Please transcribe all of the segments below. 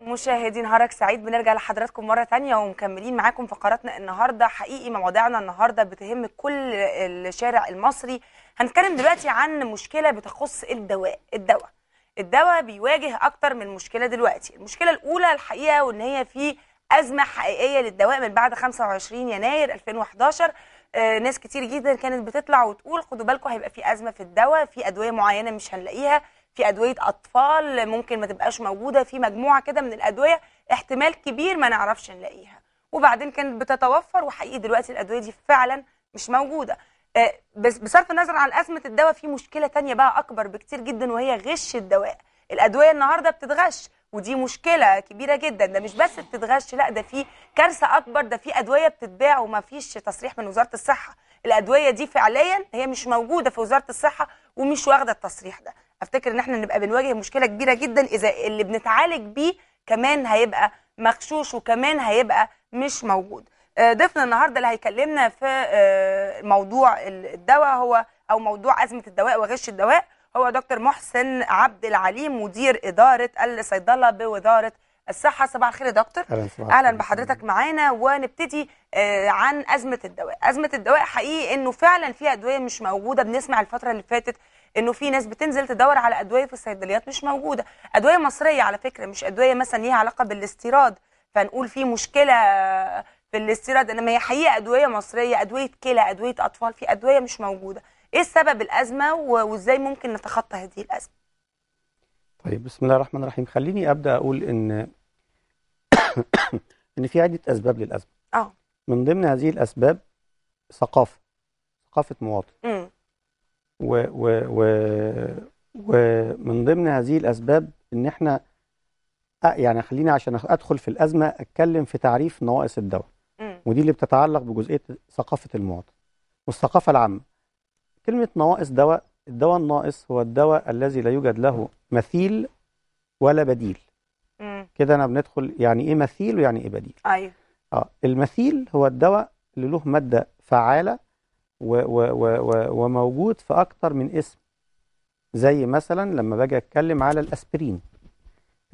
مشاهدي نهارك سعيد بنرجع لحضراتكم مره ثانيه ومكملين معاكم فقراتنا النهارده حقيقي مواضيعنا النهارده بتهم كل الشارع المصري هنتكلم دلوقتي عن مشكله بتخص الدواء الدواء الدواء بيواجه اكتر من مشكله دلوقتي المشكله الاولى الحقيقه وان هي في ازمه حقيقيه للدواء من بعد 25 يناير 2011 آه، ناس كتير جدا كانت بتطلع وتقول خدوا بالكم هيبقى في ازمه في الدواء في ادويه معينه مش هنلاقيها في ادويه اطفال ممكن ما تبقاش موجوده في مجموعه كده من الادويه احتمال كبير ما نعرفش نلاقيها وبعدين كانت بتتوفر وحقيقي دلوقتي الادويه دي فعلا مش موجوده آه، بس بصرف النظر عن ازمه الدواء في مشكله تانية بقى اكبر بكتير جدا وهي غش الدواء الادويه النهارده بتتغش ودي مشكله كبيره جدا ده مش بس بتتغش لا ده في كارثه اكبر ده في ادويه بتتباع وما فيش تصريح من وزاره الصحه الادويه دي فعليا هي مش موجوده في وزاره الصحه ومش واخده التصريح ده افتكر ان احنا نبقى بنواجه مشكله كبيره جدا اذا اللي بنتعالج بيه كمان هيبقى مغشوش وكمان هيبقى مش موجود آه، ضيفنا النهارده اللي هيكلمنا في آه، موضوع الدواء هو او موضوع ازمه الدواء وغش الدواء هو دكتور محسن عبد العليم مدير اداره الصيدله بوزاره الصحه صباح الخير يا دكتور اهلا بحضرتك معانا ونبتدي آه، عن ازمه الدواء ازمه الدواء حقيقي انه فعلا في ادويه مش موجوده بنسمع الفتره اللي فاتت انه في ناس بتنزل تدور على ادويه في الصيدليات مش موجوده ادويه مصريه على فكره مش ادويه مثلا ليها علاقه بالاستيراد فنقول في مشكله في الاستيراد انما هي حقيقه ادويه مصريه ادويه كلى ادويه اطفال في ادويه مش موجوده ايه سبب الازمه وازاي ممكن نتخطى هذه الازمه طيب بسم الله الرحمن الرحيم خليني ابدا اقول ان ان في عده اسباب للازمه اه من ضمن هذه الاسباب ثقافه ثقافه مواطن م. و و و ومن ضمن هذه الأسباب إن إحنا يعني خليني عشان أدخل في الأزمة أتكلم في تعريف نواقص الدواء ودي اللي بتتعلق بجزئية ثقافة المواطن والثقافة العامة كلمة نواقص دواء الدواء الناقص هو الدواء الذي لا يوجد له مثيل ولا بديل كده أنا بندخل يعني إيه مثيل ويعني إيه بديل أيوه آه المثيل هو الدواء اللي له مادة فعالة و و و وموجود في أكتر من اسم زي مثلا لما باجي أتكلم على الأسبرين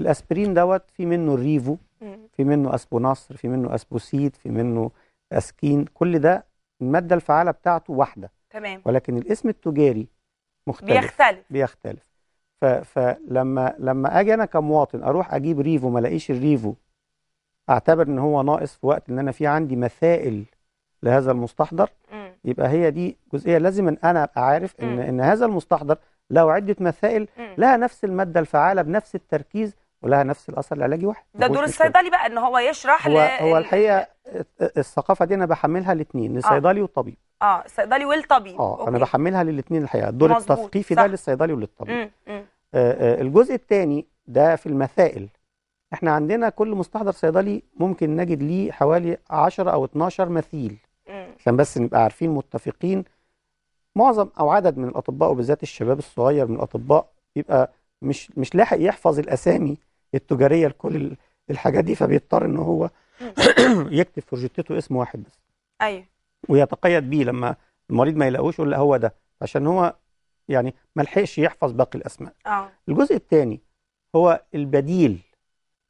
الأسبرين دوت في منه الريفو في منه أسبونصر في منه أسبوسيد في منه أسكين كل ده المادة الفعالة بتاعته واحدة تمام ولكن الاسم التجاري مختلف بيختلف بيختلف ف... فلما لما اجي انا كمواطن اروح اجيب ريفو ما الاقيش الريفو اعتبر ان هو ناقص في وقت ان انا في عندي مثائل لهذا المستحضر م. يبقى هي دي جزئيه لازم أن انا ابقى عارف ان ان هذا المستحضر له عده مسائل لها نفس الماده الفعاله بنفس التركيز ولها نفس الاثر العلاجي واحد ده دور الصيدلي بقى ان هو يشرح هو, ل... هو الحقيقه الثقافه دي انا بحملها الاثنين للصيدلي آه. والطبيب اه الصيدلي والطبيب اه أوكي. انا بحملها للاثنين الحقيقه الدور التثقيفي ده للصيدلي وللطبيب مم. مم. آه, آه الجزء الثاني ده في المسائل احنا عندنا كل مستحضر صيدلي ممكن نجد ليه حوالي 10 او 12 مثيل عشان بس نبقى عارفين متفقين معظم او عدد من الاطباء وبالذات الشباب الصغير من الاطباء بيبقى مش مش لاحق يحفظ الاسامي التجاريه لكل الحاجات دي فبيضطر ان هو يكتب في روجيتته اسم واحد بس ايوه ويتقيد بيه لما المريض ما يلاقوش يقول هو ده عشان هو يعني ما لحقش يحفظ باقي الاسماء اه الجزء الثاني هو البديل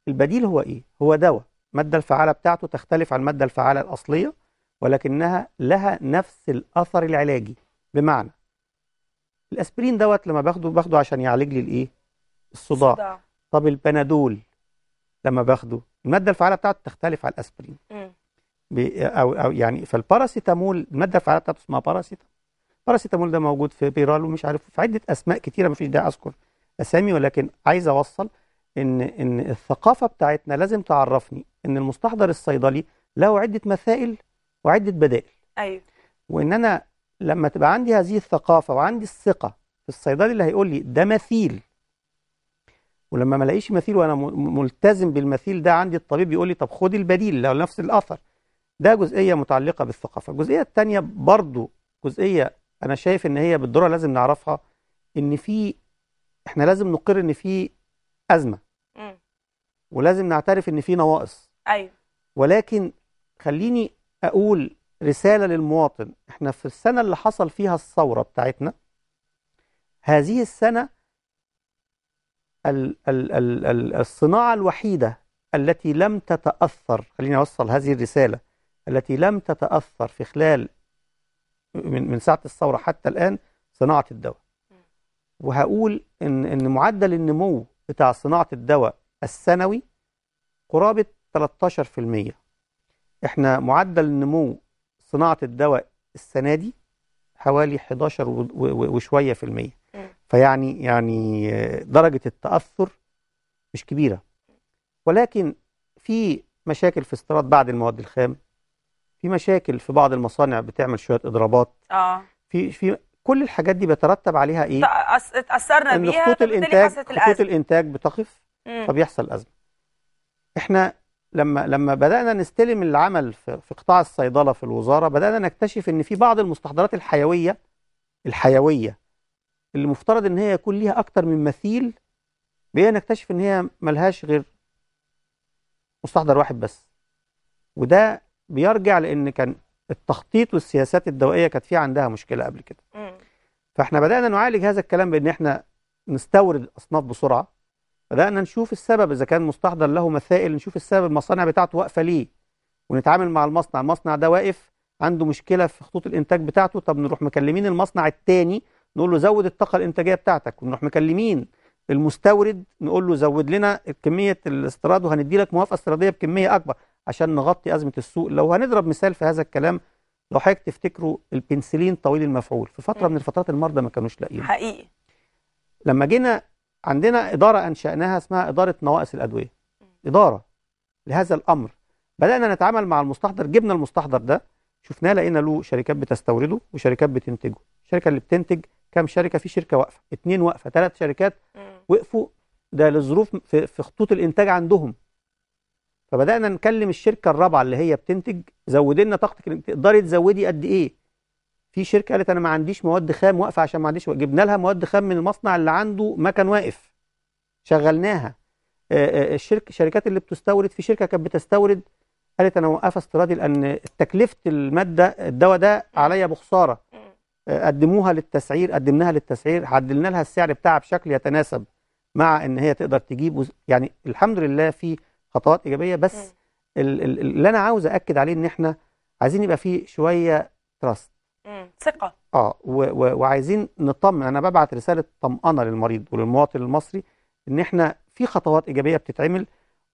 البديل هو ايه هو دواء الماده الفعاله بتاعته تختلف عن الماده الفعاله الاصليه ولكنها لها نفس الأثر العلاجي بمعنى الأسبرين دوت لما باخده باخده عشان يعالج لي الإيه؟ الصداع. الصداع طب البنادول لما باخده المادة الفعالة بتاعته تختلف على الأسبرين أو, أو يعني فالباراسيتامول المادة الفعالة بتاعته اسمها باراسيتامول باراسيتامول ده موجود في بيرال ومش عارف في عدة أسماء كتيرة مفيش داعي أذكر أسامي ولكن عايز أوصل إن إن الثقافة بتاعتنا لازم تعرفني إن المستحضر الصيدلي له عدة مسائل وعده بدائل ايوه وان انا لما تبقى عندي هذه الثقافه وعندي الثقه في الصيدلي اللي هيقول لي ده مثيل ولما ما الاقيش مثيل وانا ملتزم بالمثيل ده عندي الطبيب يقول لي طب خد البديل لو نفس الاثر ده جزئيه متعلقه بالثقافه الجزئيه الثانيه برضو جزئيه انا شايف ان هي بالضروره لازم نعرفها ان في احنا لازم نقر ان في ازمه م. ولازم نعترف ان في نواقص ايوه ولكن خليني أقول رسالة للمواطن احنا في السنة اللي حصل فيها الثورة بتاعتنا هذه السنة ال ال ال ال الصناعة الوحيدة التي لم تتأثر خليني أوصل هذه الرسالة التي لم تتأثر في خلال من, من ساعة الثورة حتى الآن صناعة الدواء وهقول إن, إن معدل النمو بتاع صناعة الدواء السنوي قرابة 13% احنا معدل نمو صناعة الدواء السنة دي حوالي 11 وشوية في المية فيعني يعني درجة التأثر مش كبيرة ولكن في مشاكل في استيراد بعض المواد الخام في مشاكل في بعض المصانع بتعمل شوية إضرابات اه في في كل الحاجات دي بيترتب عليها ايه؟ اتأثرنا بيها خطوط الانتاج خطوط الانتاج بتقف فبيحصل أزمة احنا لما لما بدانا نستلم العمل في قطاع الصيدله في الوزاره بدانا نكتشف ان في بعض المستحضرات الحيويه الحيويه اللي مفترض ان هي يكون ليها اكتر من مثيل بقينا نكتشف ان هي ملهاش غير مستحضر واحد بس وده بيرجع لان كان التخطيط والسياسات الدوائيه كانت في عندها مشكله قبل كده فاحنا بدانا نعالج هذا الكلام بان احنا نستورد اصناف بسرعه بدأنا نشوف السبب إذا كان مستحضر له مسائل نشوف السبب المصانع بتاعته واقفة ليه ونتعامل مع المصنع المصنع ده واقف عنده مشكلة في خطوط الإنتاج بتاعته طب نروح مكلمين المصنع التاني نقول له زود الطاقة الإنتاجية بتاعتك ونروح مكلمين المستورد نقول له زود لنا كمية الاستيراد وهندي لك موافقة استيرادية بكمية أكبر عشان نغطي أزمة السوق لو هنضرب مثال في هذا الكلام لو حضرتك تفتكروا البنسلين طويل المفعول في فترة من الفترات المرضى ما كانوش لاقيين حقيقي لما جينا عندنا إدارة أنشأناها اسمها إدارة نواقص الأدوية إدارة لهذا الأمر بدأنا نتعامل مع المستحضر جبنا المستحضر ده شفناه لقينا له شركات بتستورده وشركات بتنتجه الشركة اللي بتنتج كام شركة في شركة واقفة اتنين واقفة ثلاث شركات وقفوا ده لظروف في, في خطوط الإنتاج عندهم فبدأنا نكلم الشركة الرابعة اللي هي بتنتج زودي لنا طاقتك تقدري تزودي قد إيه في شركه قالت انا ما عنديش مواد خام واقفه عشان ما عنديش جبنا لها مواد خام من المصنع اللي عنده ما كان واقف شغلناها الشركه آه، آه، آه، الشركات اللي بتستورد في شركه كانت بتستورد قالت انا موقفه استيرادي لان تكلفه الماده الدواء ده عليا بخساره قدموها للتسعير قدمناها للتسعير عدلنا لها السعر بتاعها بشكل يتناسب مع ان هي تقدر تجيب يعني الحمد لله في خطوات ايجابيه بس اللي انا عاوز اكد عليه ان احنا عايزين يبقى في شويه تراست ثقة اه و و وعايزين نطمن انا ببعت رسالة طمأنة للمريض وللمواطن المصري ان احنا في خطوات ايجابية بتتعمل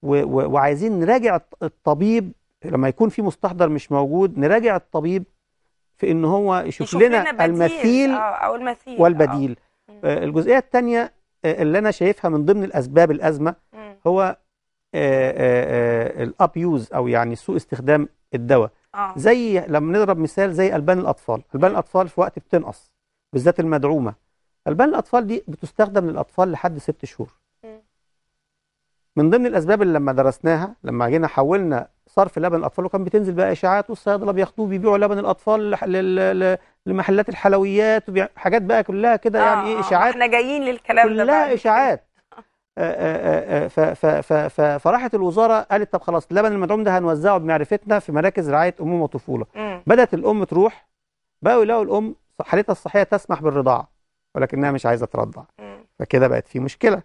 و و وعايزين نراجع الطبيب لما يكون في مستحضر مش موجود نراجع الطبيب في ان هو يشوف, يشوف لنا, لنا المثيل آه، او المثيل والبديل آه, آه، الجزئية الثانية آه، اللي انا شايفها من ضمن الاسباب الازمة هو الابيوز او يعني سوء استخدام الدواء آه. زي لما نضرب مثال زي البان الاطفال البان الاطفال في وقت بتنقص بالذات المدعومه البان الاطفال دي بتستخدم للاطفال لحد ست شهور م. من ضمن الاسباب اللي لما درسناها لما جينا حولنا صرف لبن الاطفال وكان بتنزل بقى اشاعات والصيادله بياخدوه بيبيعوا لبن الاطفال لمحلات الحلويات حاجات بقى كلها كده يعني ايه آه، آه، اشاعات احنا جايين للكلام كلها ده كلها اشاعات آه، آه، آه، فراحت الوزاره قالت طب خلاص اللبن المدعوم ده هنوزعه بمعرفتنا في مراكز رعايه امومه وطفوله بدات الام تروح بقوا يلاقوا الام حالتها الصحيه تسمح بالرضاعه ولكنها مش عايزه ترضع فكده بقت في مشكله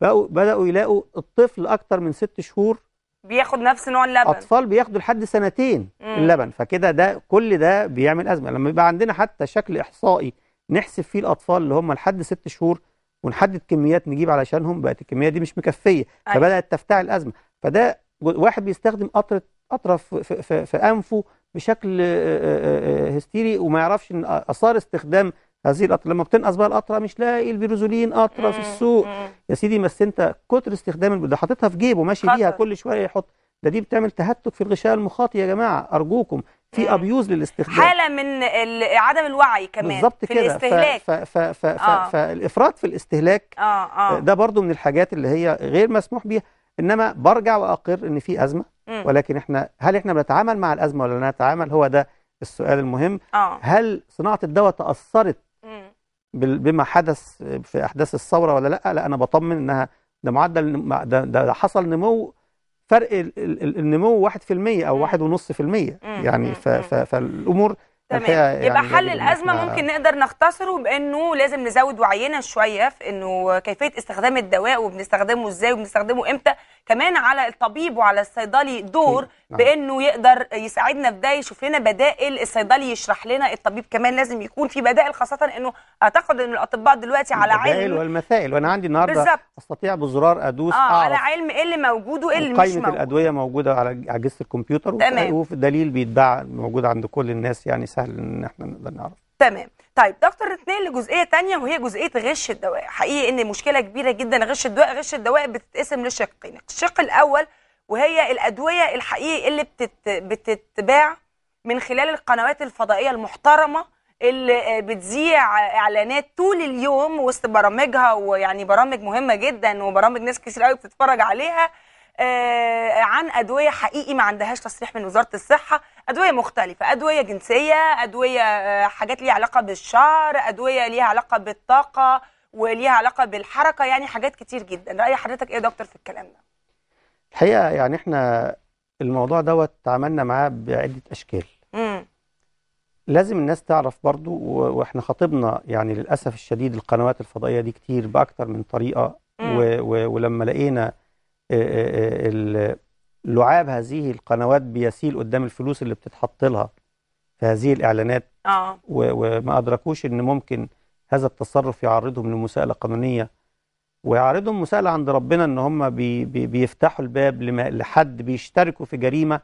بقوا بداوا يلاقوا الطفل اكتر من ست شهور بياخد نفس نوع اللبن اطفال بياخدوا لحد سنتين مم. اللبن فكده ده كل ده بيعمل ازمه لما يبقى عندنا حتى شكل احصائي نحسب فيه الاطفال اللي هم لحد ست شهور ونحدد كميات نجيب علشانهم بقت الكميه دي مش مكفيه أيوة. فبدات تفتعل ازمه فده واحد بيستخدم قطره قطره في, في, في انفه بشكل هستيري وما يعرفش ان اثار استخدام هذه القطره لما بتنقص بقى القطره مش لاقي البيروزولين قطره في السوق يا سيدي بس انت كتر استخدام ده حاططها في جيبه ماشي بيها كل شويه يحط ده دي بتعمل تهتك في الغشاء المخاطي يا جماعه ارجوكم في ابيوز للاستخدام حاله من عدم الوعي كمان بالظبط كده الاستهلاك ف ف ف ف آه. فالافراط في الاستهلاك آه،, آه آه. ده برضو من الحاجات اللي هي غير مسموح بيها انما برجع واقر ان في ازمه م. ولكن احنا هل احنا بنتعامل مع الازمه ولا نتعامل هو ده السؤال المهم آه. هل صناعه الدواء تاثرت م. بما حدث في احداث الثوره ولا لا لا انا بطمن انها ده معدل ده, ده حصل نمو فرق النمو 1% او 1.5% يعني فالامور تمام يبقى يعني حل الازمه ممكن نقدر نختصره بانه لازم نزود وعينا شويه في انه كيفيه استخدام الدواء وبنستخدمه ازاي وبنستخدمه امتى كمان على الطبيب وعلى الصيدلي دور نعم. بانه يقدر يساعدنا في ده يشوف لنا بدائل الصيدلي يشرح لنا الطبيب كمان لازم يكون في بدائل خاصه انه اعتقد ان الاطباء دلوقتي على علم البدائل والمثائل وانا عندي النهارده استطيع بزرار ادوس آه على علم ايه اللي موجود وايه اللي مش موجود قائمه الادويه موجوده على اجهزه الكمبيوتر تمام والدليل بيتباع موجود عند كل الناس يعني سهل سهل ان احنا نقدر نعرف تمام طيب دكتور اتنين لجزئيه ثانيه وهي جزئيه غش الدواء حقيقي ان مشكله كبيره جدا غش الدواء غش الدواء بتتقسم لشقين الشق الاول وهي الادويه الحقيقي اللي بتت... بتتباع من خلال القنوات الفضائيه المحترمه اللي آه، بتذيع اعلانات طول اليوم وسط برامجها ويعني برامج مهمه جدا وبرامج ناس كتير قوي بتتفرج عليها آه، عن ادويه حقيقي ما عندهاش تصريح من وزاره الصحه ادويه مختلفه ادويه جنسيه ادويه آه، حاجات ليها علاقه بالشعر ادويه ليها علاقه بالطاقه وليها علاقه بالحركه يعني حاجات كتير جدا راي حضرتك ايه يا دكتور في الكلام ده الحقيقه يعني احنا الموضوع دوت تعاملنا معاه بعده اشكال مم. لازم الناس تعرف برضو واحنا خاطبنا يعني للاسف الشديد القنوات الفضائيه دي كتير باكتر من طريقه و و ولما لقينا آه، آه، آه، لعاب هذه القنوات بيسيل قدام الفلوس اللي بتتحط لها في هذه الإعلانات آه. وما أدركوش أن ممكن هذا التصرف يعرضهم لمساءلة قانونية ويعرضهم مساءلة عند ربنا أن هم بي بي بيفتحوا الباب لحد بيشتركوا في جريمة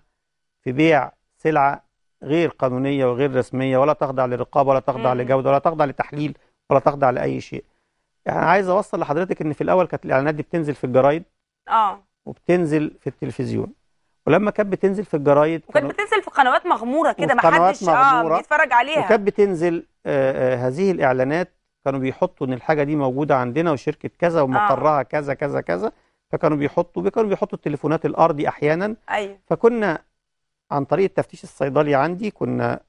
في بيع سلعة غير قانونية وغير رسمية ولا تخضع لرقابة ولا تخضع لجودة ولا تخضع لتحليل ولا تخضع لأي شيء يعني عايز أوصل لحضرتك أن في الأول كانت الإعلانات دي بتنزل في الجرايد اه وبتنزل في التلفزيون ولما كانت بتنزل في الجرايد وكانت بتنزل في قنوات مغموره كده ما حدش اه بيتفرج عليها وكانت بتنزل آه آه هذه الاعلانات كانوا بيحطوا ان الحاجه دي موجوده عندنا وشركه كذا ومقرها آه. كذا كذا كذا فكانوا بيحطوا كانوا بيحطوا التليفونات الارضي احيانا ايوه فكنا عن طريق التفتيش الصيدلي عندي كنا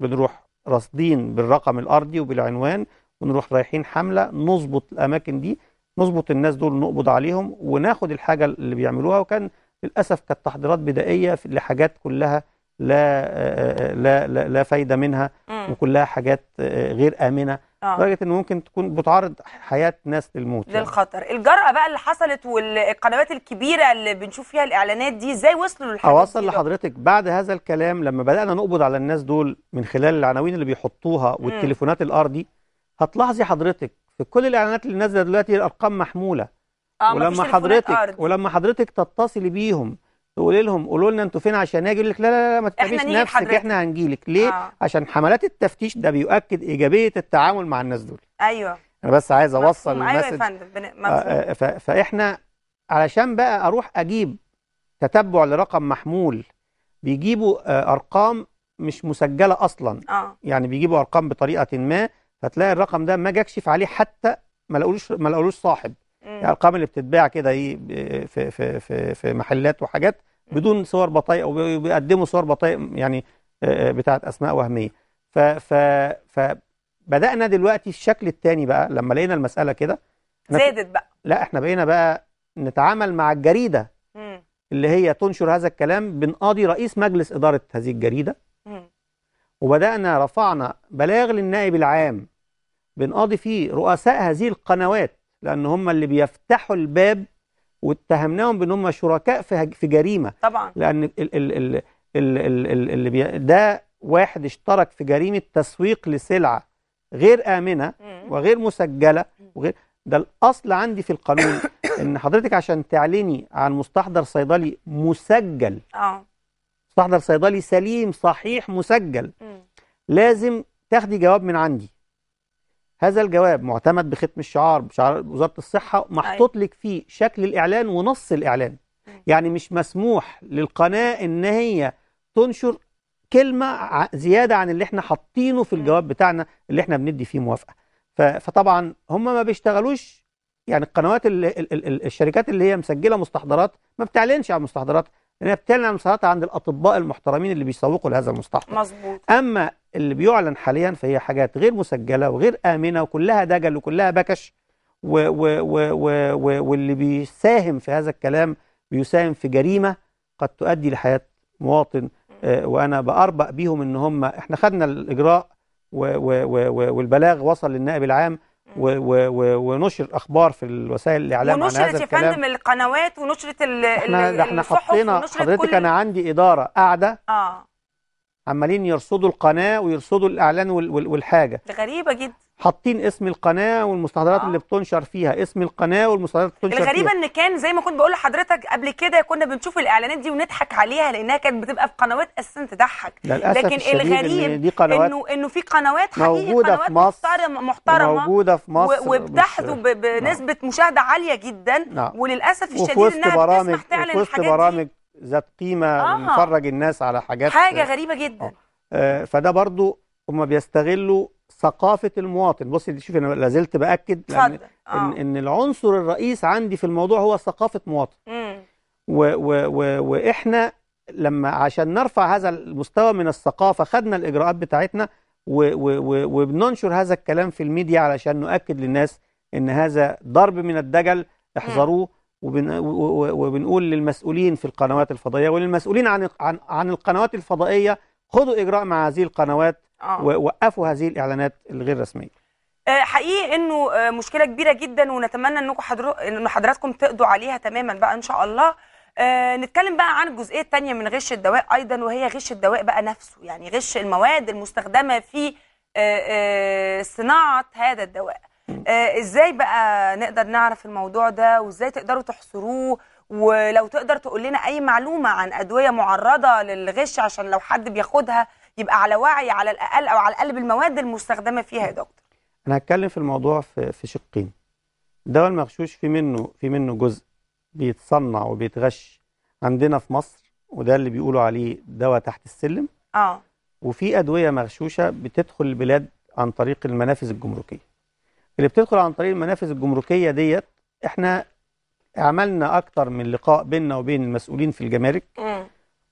بنروح راصدين بالرقم الارضي وبالعنوان ونروح رايحين حمله نظبط الاماكن دي نظبط الناس دول نقبض عليهم وناخد الحاجة اللي بيعملوها وكان للأسف كانت تحضيرات بدائية لحاجات كلها لا آه، آه، لا لا, لا فايدة منها وكلها حاجات آه، غير آمنة لدرجة إن ممكن تكون بتعرض حياة ناس للموت يعني. للخطر يعني. الجرأة بقى اللي حصلت والقنوات الكبيرة اللي بنشوف فيها الإعلانات دي إزاي وصلوا للحاجات أوصل لحضرتك بعد هذا الكلام لما بدأنا نقبض على الناس دول من خلال العناوين اللي بيحطوها والتليفونات الأرضي هتلاحظي حضرتك في كل الاعلانات اللي نازله دلوقتي الارقام محموله آه ولما حضرتك أرض. ولما حضرتك تتصلي بيهم تقولي لهم قولوا لنا انتوا فين عشان اجي لك لا لا لا ما تتعبيش نفسك احنا هنجي لك ليه آه. عشان حملات التفتيش ده بيؤكد ايجابيه التعامل مع الناس دول ايوه انا بس عايز اوصل المسج ايوه يا فندم آه، آه، فاحنا علشان بقى اروح اجيب تتبع لرقم محمول بيجيبوا آه، ارقام مش مسجله اصلا آه. يعني بيجيبوا ارقام بطريقه ما هتلاقي الرقم ده ما اجي اكشف عليه حتى ما لقولوش ما لقولوش صاحب يعني الارقام اللي بتتباع كده ايه في في في في محلات وحاجات بدون صور بطايق او بيقدموا صور بطايق يعني آه، آه، بتاعه اسماء وهميه ف ف ف بدانا دلوقتي الشكل الثاني بقى لما لقينا المساله كده زادت بقى لا احنا بقينا بقى نتعامل مع الجريده اللي هي تنشر هذا الكلام بنقاضي رئيس مجلس اداره هذه الجريده وبدأنا رفعنا بلاغ للنائب العام بنقاضي فيه رؤساء هذه القنوات لأن هم اللي بيفتحوا الباب واتهمناهم بأن هم شركاء في في جريمة طبعا لأن ال ال ال ال ال اللي بي ده واحد اشترك في جريمة تسويق لسلعة غير آمنة وغير مسجلة وغير ده الأصل عندي في القانون إن حضرتك عشان تعلني عن مستحضر صيدلي مسجل آه. مستحضر صيدلي سليم صحيح مسجل لازم تاخدي جواب من عندي هذا الجواب معتمد بختم الشعار بشعار وزاره الصحه محطوط أيوة. لك فيه شكل الاعلان ونص الاعلان يعني مش مسموح للقناه ان هي تنشر كلمه زياده عن اللي احنا حاطينه في الجواب بتاعنا اللي احنا بندي فيه موافقه فطبعا هم ما بيشتغلوش يعني القنوات اللي الشركات اللي هي مسجله مستحضرات ما بتعلنش عن مستحضرات لان عن مساعدتها عند الاطباء المحترمين اللي بيسوقوا لهذا المستحضر مظبوط اما اللي بيعلن حاليا فهي حاجات غير مسجله وغير امنه وكلها دجل وكلها بكش و و و و و واللي بيساهم في هذا الكلام بيساهم في جريمه قد تؤدي لحياه مواطن آه، وانا باربأ بيهم ان هم احنا خدنا الاجراء و و و والبلاغ وصل للنائب العام ونشر اخبار في الوسائل الاعلام عن هذا الكلام ونشرت يا فندم القنوات ونشرت احنا ده احنا حطينا حضرتك انا عندي اداره قاعده اه عمالين يرصدوا القناه ويرصدوا الاعلان والحاجه غريبه جدا حاطين اسم القناه والمستحضرات آه. اللي بتنشر فيها اسم القناه والمستحضرات اللي بتنشر الغريبه ان كان زي ما كنت بقول لحضرتك قبل كده كنا بنشوف الاعلانات دي ونضحك عليها لانها كانت بتبقى في قنوات اساسا تضحك لكن الغريب إن انه انه في قنوات موجوده قنوات في مصر محترمه محترمه موجوده في مصر وبتحظوا نعم. بنسبه مشاهده عاليه جدا نعم. وللاسف الشديد انها برامج بتسمح تعلن الحاجات برامج ذات قيمه آه. الناس على حاجات حاجه غريبه جدا آه. آه، فده برضو هم بيستغلوا ثقافه المواطن بص شوف انا لازلت باكد لأن ان, آه. إن العنصر الرئيس عندي في الموضوع هو ثقافه مواطن و و و واحنا لما عشان نرفع هذا المستوى من الثقافه خدنا الاجراءات بتاعتنا وبننشر هذا الكلام في الميديا علشان نؤكد للناس ان هذا ضرب من الدجل احذروه وبن وبنقول للمسؤولين في القنوات الفضائيه وللمسؤولين عن عن عن القنوات الفضائيه خدوا إجراء مع هذه القنوات آه. ووقفوا هذه الإعلانات الغير رسمية آه، حقيقي انه آه، مشكله كبيره جدا ونتمنى انكم حضر... ان حضراتكم تقضوا عليها تماما بقى ان شاء الله آه نتكلم بقى عن الجزئيه الثانيه من غش الدواء ايضا وهي غش الدواء بقى نفسه يعني غش المواد المستخدمه في آه آه صناعه هذا الدواء آه، ازاي بقى نقدر نعرف الموضوع ده وازاي تقدروا تحصروه ولو تقدر تقول لنا اي معلومه عن ادويه معرضه للغش عشان لو حد بياخدها يبقى على وعي على الاقل او على الاقل بالمواد المستخدمه فيها يا دكتور انا هتكلم في الموضوع في, في شقين الدواء المغشوش في منه في منه جزء بيتصنع وبيتغش عندنا في مصر وده اللي بيقولوا عليه دواء تحت السلم اه وفي ادويه مغشوشه بتدخل البلاد عن طريق المنافذ الجمركيه اللي بتدخل عن طريق المنافذ الجمركيه ديت احنا عملنا اكتر من لقاء بيننا وبين المسؤولين في الجمارك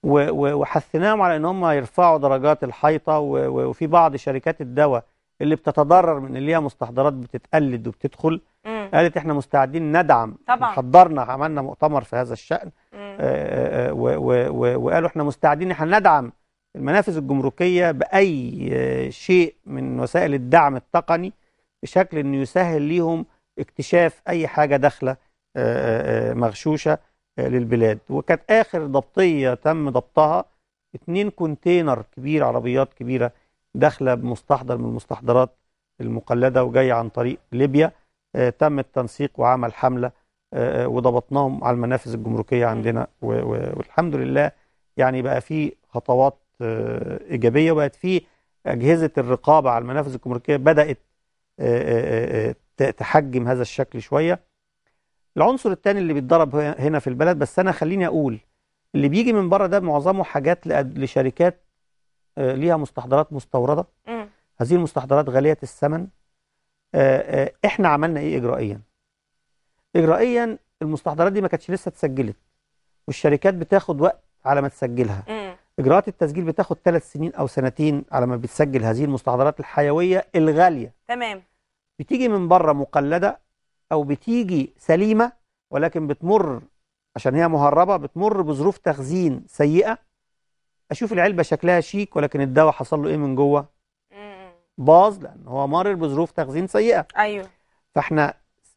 وحثناهم على ان هم يرفعوا درجات الحيطه وفي بعض شركات الدواء اللي بتتضرر من اللي هي مستحضرات بتتقلد وبتدخل مم. قالت احنا مستعدين ندعم طبعا حضرنا عملنا مؤتمر في هذا الشان آه، آه، آه، وقالوا احنا مستعدين احنا ندعم المنافذ الجمركيه باي شيء من وسائل الدعم التقني بشكل انه يسهل ليهم اكتشاف اي حاجه داخله آه، آه، آه، مغشوشه للبلاد وكانت اخر ضبطيه تم ضبطها اتنين كونتينر كبير عربيات كبيره داخله بمستحضر من المستحضرات المقلده وجايه عن طريق ليبيا تم التنسيق وعمل حمله وضبطناهم على المنافذ الجمركيه عندنا والحمد لله يعني بقى في خطوات ايجابيه وبقت في اجهزه الرقابه على المنافذ الجمركيه بدات تحجم هذا الشكل شويه العنصر الثاني اللي بيتضرب هنا في البلد بس انا خليني اقول اللي بيجي من بره ده معظمه حاجات لشركات آه، ليها مستحضرات مستورده هذه المستحضرات غاليه الثمن آه، آه، احنا عملنا ايه اجرائيا اجرائيا المستحضرات دي ما كانتش لسه اتسجلت والشركات بتاخد وقت على ما تسجلها اجراءات التسجيل بتاخد ثلاث سنين او سنتين على ما بتسجل هذه المستحضرات الحيويه الغاليه تمام بتيجي من بره مقلده أو بتيجي سليمة ولكن بتمر عشان هي مهربة بتمر بظروف تخزين سيئة أشوف العلبة شكلها شيك ولكن الدواء حصل له إيه من جوه باظ لأن هو مارر بظروف تخزين سيئة أيوه فإحنا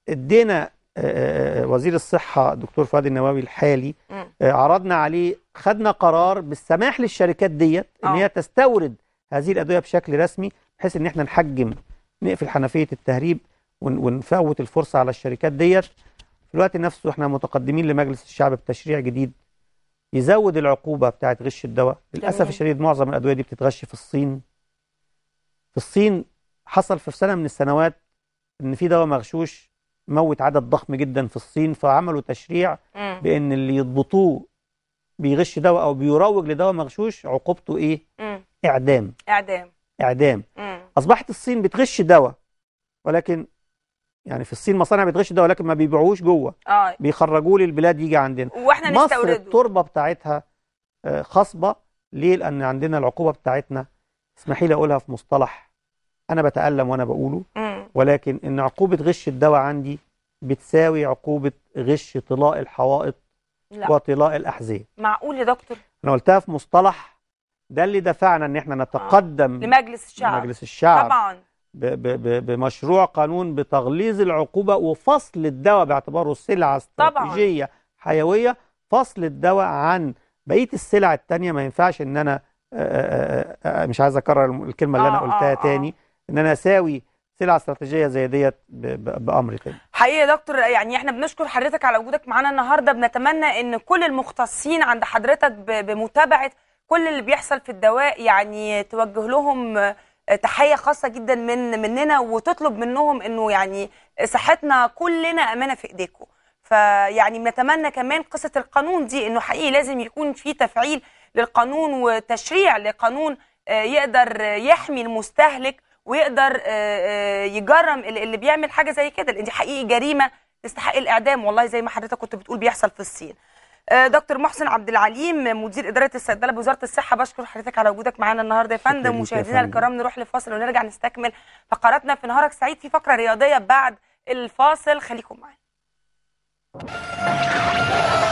ادينا آه، آه، آه، وزير الصحة دكتور فؤاد النواوي الحالي عرضنا عليه خدنا قرار بالسماح للشركات ديت إن هي تستورد هذه الأدوية بشكل رسمي بحيث إن إحنا نحجم نقفل حنفية التهريب ونفوت الفرصة على الشركات ديت في الوقت نفسه احنا متقدمين لمجلس الشعب بتشريع جديد يزود العقوبة بتاعة غش الدواء للأسف الشديد معظم الأدوية دي بتتغش في الصين في الصين حصل في سنة من السنوات إن في دواء مغشوش موت عدد ضخم جدا في الصين فعملوا تشريع بإن اللي يضبطوه بيغش دواء أو بيروج لدواء مغشوش عقوبته إيه؟ إعدام إعدام إعدام أصبحت الصين بتغش دواء ولكن يعني في الصين مصانع بتغش ده ولكن ما بيبيعوهوش جوه آه. بيخرجوه للبلاد يجي عندنا واحنا مصر التربه بتاعتها آه، خصبه ليه لان عندنا العقوبه بتاعتنا اسمحي لي اقولها في مصطلح انا بتالم وانا بقوله م. ولكن ان عقوبه غش الدواء عندي بتساوي عقوبه غش طلاء الحوائط لا. وطلاء الاحذيه معقول يا دكتور انا قلتها في مصطلح ده اللي دفعنا ان احنا نتقدم آه. لمجلس الشعب لمجلس الشعب طبعا بمشروع قانون بتغليظ العقوبة وفصل الدواء باعتباره سلعة استراتيجية طبعا. حيوية فصل الدواء عن بقية السلع التانية ما ينفعش ان انا آه، آه، آه، مش عايز اكرر الكلمة اللي انا قلتها تاني ان انا اساوي سلعة استراتيجية زي ديت بأمر تاني حقيقي يا دكتور يعني احنا بنشكر حضرتك على وجودك معانا النهاردة بنتمنى ان كل المختصين عند حضرتك بمتابعة كل اللي بيحصل في الدواء يعني توجه لهم تحيه خاصه جدا من مننا وتطلب منهم انه يعني صحتنا كلنا امانه في ايديكم فيعني نتمنى كمان قصه القانون دي انه حقيقي لازم يكون في تفعيل للقانون وتشريع لقانون آه، يقدر يحمي المستهلك ويقدر آه، آه، يجرم اللي بيعمل حاجه زي كده لان دي حقيقي جريمه تستحق الاعدام والله زي ما حضرتك كنت بتقول بيحصل في الصين آه، دكتور محسن عبد العليم مدير اداره الصيدله بوزاره الصحه بشكر حضرتك على وجودك معانا النهارده يا فندم مشاهدينا الكرام نروح لفاصل ونرجع نستكمل فقراتنا في نهارك سعيد في فقره رياضيه بعد الفاصل خليكم معانا